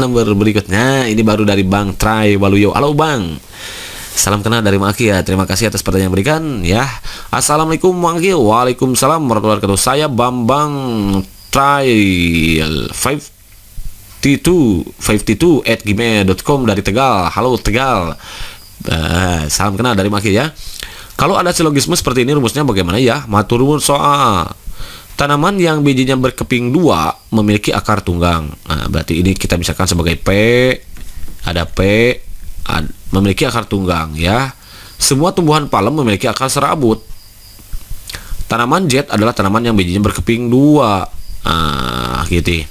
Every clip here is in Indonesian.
nomor berikutnya ini baru dari Bang Trai Waluyo. Halo Bang. Salam kenal dari Maki ya. Terima kasih atas pertanyaan berikan ya. Assalamualaikum Maki. Waalaikumsalam warahmatullahi wabarakatuh. Saya Bambang Trial 52 52 at gmail.com dari Tegal. Halo Tegal. Uh, salam kenal dari Maki ya. Kalau ada silogisme seperti ini rumusnya bagaimana ya? Matur nuwun soal. Tanaman yang bijinya berkeping dua memiliki akar tunggang. Nah, berarti ini kita misalkan sebagai P, ada P, ad, memiliki akar tunggang ya. Semua tumbuhan palem memiliki akar serabut. Tanaman jet adalah tanaman yang bijinya berkeping dua. Nah, gitu.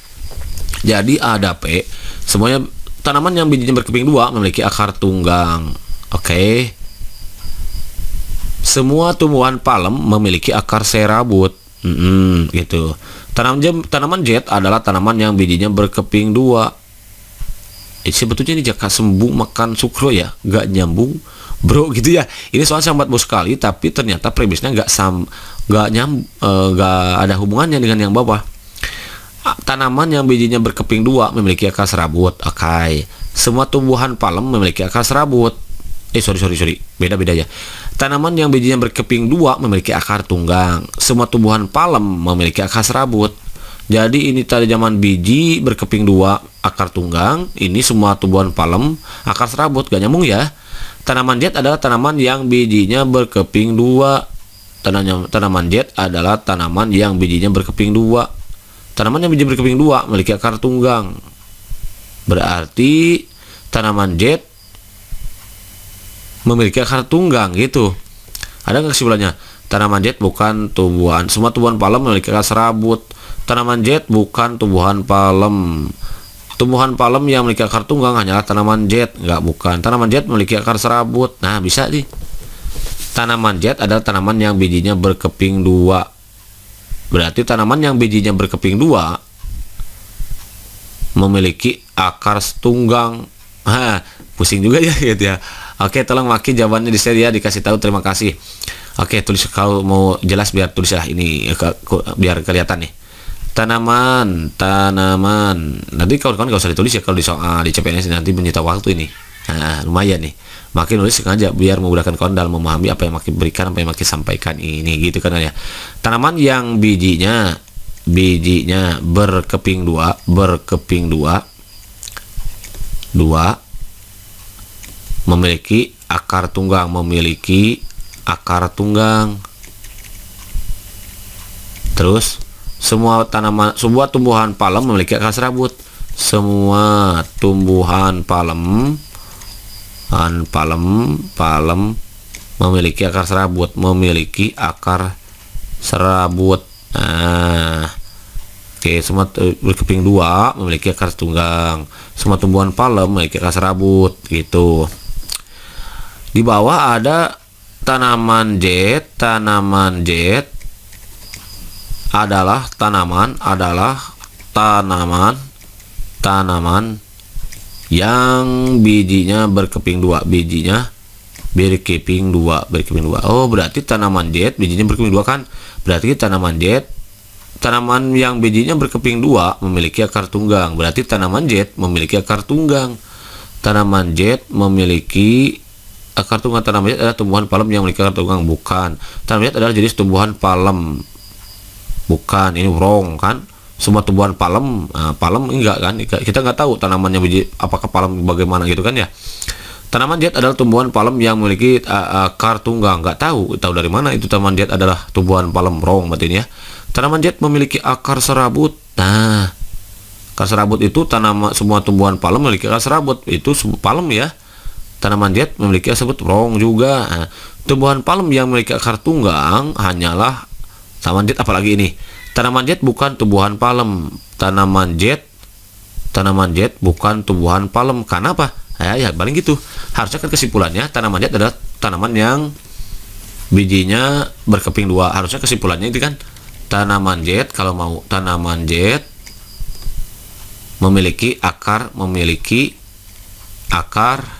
Jadi ada P, semuanya tanaman yang bijinya berkeping dua memiliki akar tunggang. Oke. Okay. Semua tumbuhan palem memiliki akar serabut. Mm -hmm, gitu. Tanam jam, tanaman jet adalah tanaman yang bijinya berkeping dua. Eh, sebetulnya ini jaka sembuh makan sukro ya, nggak nyambung, bro gitu ya. Ini soal sambat bos sekali, tapi ternyata premisnya nggak sam, nggak nyam, eh, nggak ada hubungannya dengan yang bawah. Ah, tanaman yang bijinya berkeping dua memiliki akar serabut, akai. Semua tumbuhan palem memiliki akar serabut eh sorry sorry sorry beda beda ya tanaman yang bijinya berkeping dua memiliki akar tunggang semua tumbuhan palem memiliki akar serabut jadi ini tadi zaman biji berkeping dua akar tunggang ini semua tumbuhan palem akar serabut gak nyambung ya tanaman jet adalah tanaman yang bijinya berkeping dua tanaman tanaman jet adalah tanaman yang bijinya berkeping dua tanaman yang biji berkeping dua memiliki akar tunggang berarti tanaman jet memiliki akar tunggang gitu. Ada nggak kesimpulannya? Tanaman jet bukan tumbuhan. Semua tumbuhan palem memiliki akar serabut. Tanaman jet bukan tumbuhan palem. Tumbuhan palem yang memiliki akar tunggang hanyalah tanaman jet, nggak bukan. Tanaman jet memiliki akar serabut. Nah, bisa sih. Tanaman jet adalah tanaman yang bijinya berkeping dua. Berarti tanaman yang bijinya berkeping dua memiliki akar tunggang. Hah, pusing juga ya gitu ya. Oke, tolong Maki jawabannya di share ya, dikasih tahu. Terima kasih. Oke, tulis kalau mau jelas biar tulis tulislah ini eh, biar kelihatan nih. Tanaman, tanaman. Nanti kawan-kawan gak usah ditulis ya kalau di soal ah, di CPNS nanti menyita waktu ini. Nah, lumayan nih. Makin nulis sengaja biar memudahkan kawan dalam memahami apa yang makin berikan, apa yang makin sampaikan ini gitu kan ya. Tanaman yang bijinya bijinya berkeping dua, berkeping dua, dua memiliki akar tunggang memiliki akar tunggang terus semua tanaman semua tumbuhan palem memiliki akar serabut semua tumbuhan palem an palem palem memiliki akar serabut memiliki akar serabut nah Oke, semua berkeping dua memiliki akar tunggang. Semua tumbuhan palem memiliki akar serabut, gitu. Di bawah ada tanaman jet, tanaman jet adalah tanaman adalah tanaman tanaman yang bijinya berkeping dua bijinya berkeping dua berkeping dua oh berarti tanaman jet bijinya berkeping dua kan berarti tanaman jet tanaman yang bijinya berkeping dua memiliki akar tunggang berarti tanaman jet memiliki akar tunggang tanaman jet memiliki akar tunggang tanam liat adalah tumbuhan palem yang memiliki akar tunggang bukan tanam liat adalah jenis tumbuhan palem bukan ini wrong kan semua tumbuhan palem nah, palem enggak kan kita nggak tahu tanamannya biji apakah palem bagaimana gitu kan ya tanaman diet adalah tumbuhan palem yang memiliki uh, akar tunggang nggak tahu tahu dari mana itu tanaman diet adalah tumbuhan palem wrong berarti ya tanaman diet memiliki akar serabut nah akar serabut itu tanaman semua tumbuhan palem memiliki akar serabut itu palem ya Tanaman diet memiliki sebut rong juga. Nah, tumbuhan palem yang memiliki akar tunggang hanyalah tanaman diet apalagi ini. Tanaman diet bukan tumbuhan palem. Tanaman diet tanaman diet bukan tumbuhan palem. Karena apa? Ya, ya paling gitu. Harusnya kan kesimpulannya tanaman diet adalah tanaman yang bijinya berkeping dua. Harusnya kesimpulannya itu kan tanaman jet kalau mau tanaman jet memiliki akar memiliki akar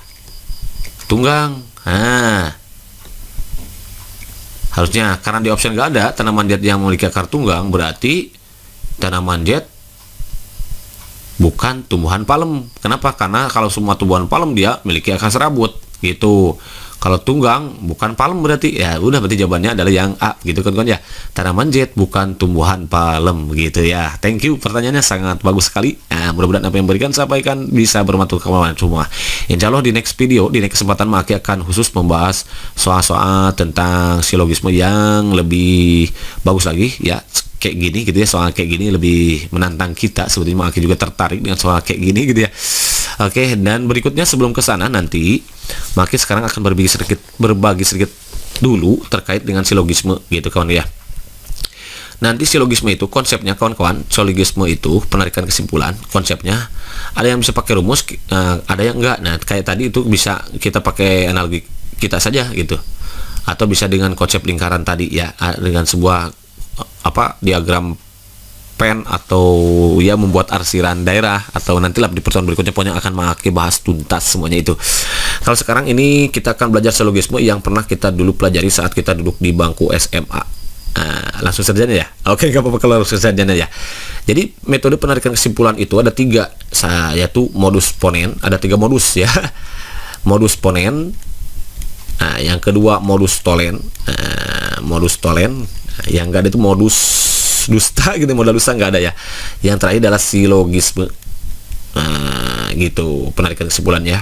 tunggang. Nah, harusnya karena di option gak ada tanaman jet yang memiliki akar tunggang berarti tanaman jet bukan tumbuhan palem. Kenapa? Karena kalau semua tumbuhan palem dia memiliki akar serabut gitu. Kalau tunggang bukan palem berarti ya udah berarti jawabannya adalah yang A gitu kan kan ya. Tanaman jet bukan tumbuhan palem gitu ya. Thank you pertanyaannya sangat bagus sekali. Nah, mudah-mudahan apa yang berikan sampaikan bisa bermanfaat kawan semua. Insya Allah di next video di next kesempatan Maki akan khusus membahas soal-soal tentang silogisme yang lebih bagus lagi ya kayak gini gitu ya soal kayak gini lebih menantang kita sebetulnya Aki juga tertarik dengan soal kayak gini gitu ya oke dan berikutnya sebelum ke sana nanti Maki sekarang akan berbagi sedikit berbagi sedikit dulu terkait dengan silogisme gitu kawan ya nanti silogisme itu konsepnya kawan-kawan silogisme itu penarikan kesimpulan konsepnya ada yang bisa pakai rumus eh, ada yang enggak nah kayak tadi itu bisa kita pakai analogi kita saja gitu atau bisa dengan konsep lingkaran tadi ya eh, dengan sebuah apa diagram pen atau ya membuat arsiran daerah atau nanti lah di pertemuan berikutnya pokoknya akan mengakhiri bahas tuntas semuanya itu. Kalau sekarang ini kita akan belajar silogisme yang pernah kita dulu pelajari saat kita duduk di bangku SMA. Nah, langsung saja ya. Oke, nggak apa-apa kalau langsung saja ya. Jadi metode penarikan kesimpulan itu ada tiga, saya tuh modus ponen. Ada tiga modus ya. Modus ponen. Nah, yang kedua modus tolen. Nah, modus tolen yang enggak ada itu modus dusta gitu modal dusta enggak ada ya yang terakhir adalah silogisme nah, gitu penarikan kesimpulan ya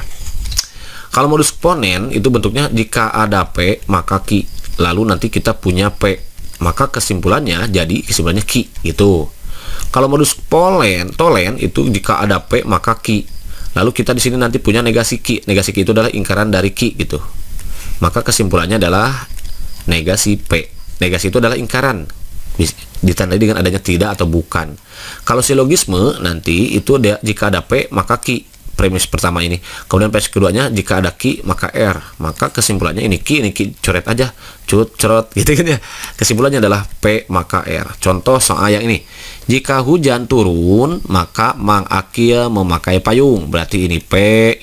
kalau modus ponen itu bentuknya jika ada P maka Q lalu nanti kita punya P maka kesimpulannya jadi kesimpulannya Q gitu kalau modus polen tolen itu jika ada P maka Q lalu kita di sini nanti punya negasi Q negasi Q itu adalah ingkaran dari Q gitu maka kesimpulannya adalah negasi P Negasi itu adalah ingkaran ditandai dengan adanya tidak atau bukan. Kalau silogisme nanti itu dia, jika ada P maka Q premis pertama ini. Kemudian premis keduanya jika ada Q maka R. Maka kesimpulannya ini Q ini Q coret aja. Cut cerot gitu kan ya. Kesimpulannya adalah P maka R. Contoh soal yang ini. Jika hujan turun maka Mang Akil memakai payung. Berarti ini P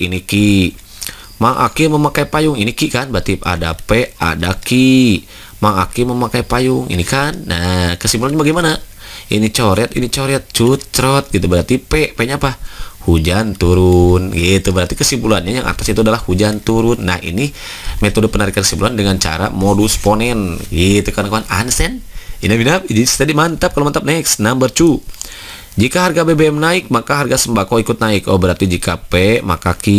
ini Q. Mang Akil memakai payung ini Q kan berarti ada P ada Q. Mang Aki memakai payung ini kan nah kesimpulannya bagaimana ini coret ini coret cutrot gitu berarti P P nya apa hujan turun gitu berarti kesimpulannya yang atas itu adalah hujan turun nah ini metode penarikan kesimpulan dengan cara modus ponen gitu kan kawan ansen? ini bina, jadi tadi mantap kalau mantap next number two jika harga BBM naik, maka harga sembako ikut naik. Oh, berarti jika P, maka Q.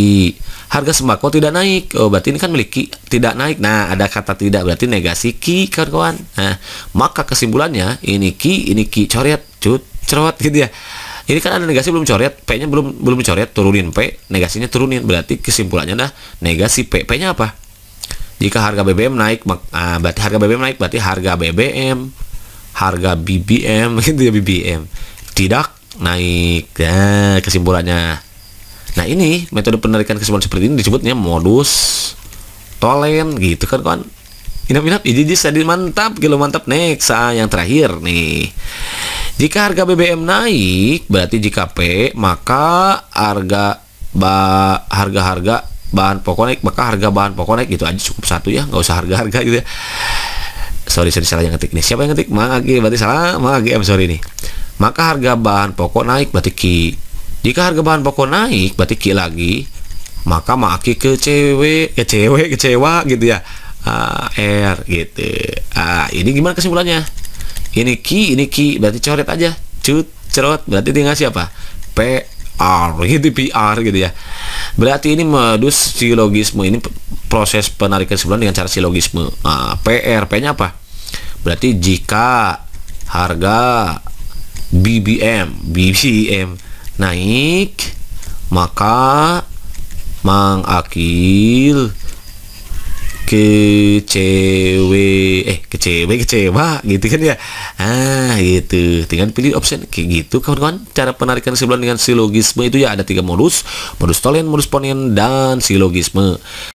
Harga sembako tidak naik. Oh, berarti ini kan miliki tidak naik. Nah, ada kata tidak berarti negasi Q, kawan-kawan. Nah, maka kesimpulannya ini Q, ini Q coret, cut, cerot gitu ya. Ini kan ada negasi belum coret, P-nya belum belum coret, turunin P, negasinya turunin. Berarti kesimpulannya dah negasi P. P-nya apa? Jika harga BBM naik, ah, berarti harga BBM naik, berarti harga BBM, harga BBM gitu ya BBM tidak naik ya kesimpulannya nah ini metode penarikan kesimpulan seperti ini disebutnya modus tolen gitu kan kawan inap-inap jadi tadi mantap kilo mantap next ah, yang terakhir nih jika harga BBM naik berarti jika P maka harga ba harga-harga bahan pokok naik maka harga bahan pokok naik gitu aja cukup satu ya nggak usah harga-harga gitu ya sorry sorry salah yang ketik nih siapa yang ketik Mang lagi berarti salah Mang Agi sorry nih maka harga bahan pokok naik berarti ki. Jika harga bahan pokok naik berarti ki lagi, maka maki ke cewek, ke cewek, kecewa gitu ya. Uh, ah, R er, gitu. Ah, uh, ini gimana kesimpulannya? Ini ki, ini ki, berarti coret aja. Cut, cerot, berarti tinggal siapa? apa? P R gitu PR gitu ya. Berarti ini modus silogisme ini proses penarikan sebulan dengan cara silogisme. Nah, PR P-nya apa? Berarti jika harga BBM BBM naik maka mengakil kecewe eh kecewe kecewa gitu kan ya ah gitu tinggal pilih option kayak gitu kawan-kawan cara penarikan kesimpulan dengan silogisme itu ya ada tiga modus modus tolen modus ponen dan silogisme